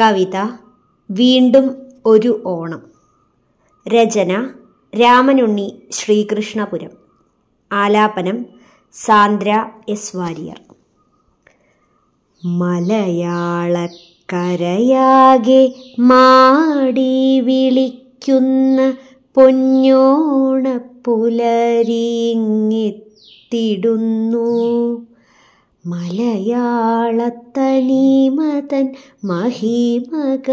കവിത വീണ്ടും ഒരു ഓണം രചന രാമനുണ്ണി ശ്രീകൃഷ്ണപുരം ആലാപനം സാന്ദ്ര എസ് വാര്യർ മലയാളക്കരയാകെ മാടി വിളിക്കുന്ന പൊന്നോണ പുലരിങ്ങിത്തിടുന്നു മലയാളത്തനിമതൻ മഹിമകളുൾക്കൊണ്ട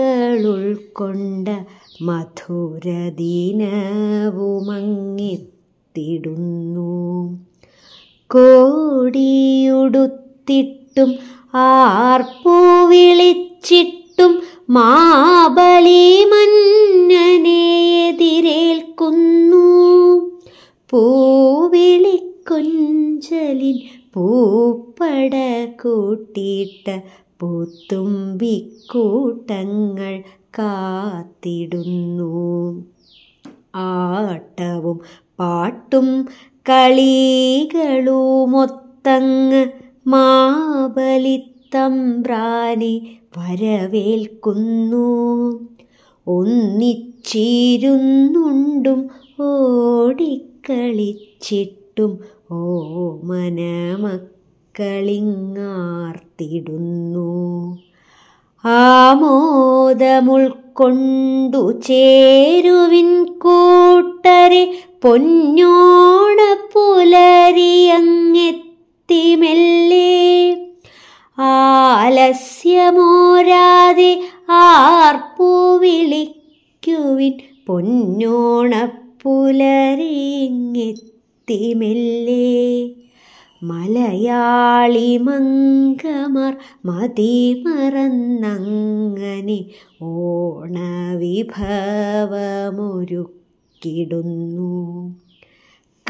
മധുരദീനവുമങ്ങിത്തിടുന്നു കോടിയുടുത്തിട്ടും ആർപ്പൂ വിളിച്ചിട്ടും മാബലി മന്നനെ എതിരേൽക്കുന്നു പൂവിളിക്കൊഞ്ചലിൻ പൂ പൂപ്പട കൂട്ടിയിട്ട പൂത്തുമ്പിക്കൂട്ടങ്ങൾ കാത്തിടുന്നു ആട്ടവും പാട്ടും കളികളുമൊത്തങ്ങ് മാബലിത്തമ്പ്രാനെ വരവേൽക്കുന്നു ഒന്നിച്ചിരുന്നുണ്ടും ഓടിക്കളിച്ചിട്ടും ഓ മനമക്ക കളിങ്ങാർത്തിടുന്നു ആമോദമുൾക്കൊണ്ടു ചേരുവിൻ കൂട്ടരെ പൊന്നോണ പുലരിയങ്ങെത്തിമെല്ലേ ആലസ്യമോരാതെ ആർപ്പുവിളിക്കുവിൻ പൊന്നോണ മലയാളി മംഗമാർ മതി മറന്നങ്ങനെ ഓണവിഭവമൊരുക്കിടുന്നു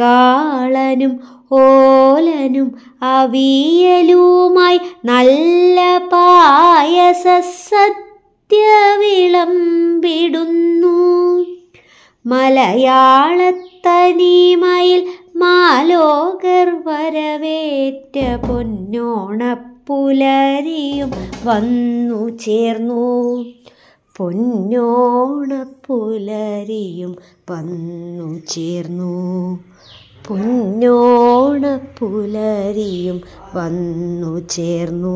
കാളനും ഓലനും അവിയലുമായി നല്ല പായസ സത്യവിളമ്പിടുന്നു മലയാളത്തനിമയ വരവേറ്റ പൊന്നോണപ്പുലരിയും വന്നു ചേർന്നു പൊന്നോണപ്പുലരിയും വന്നു ചേർന്നു പൊന്നോണപ്പുലരിയും വന്നു ചേർന്നു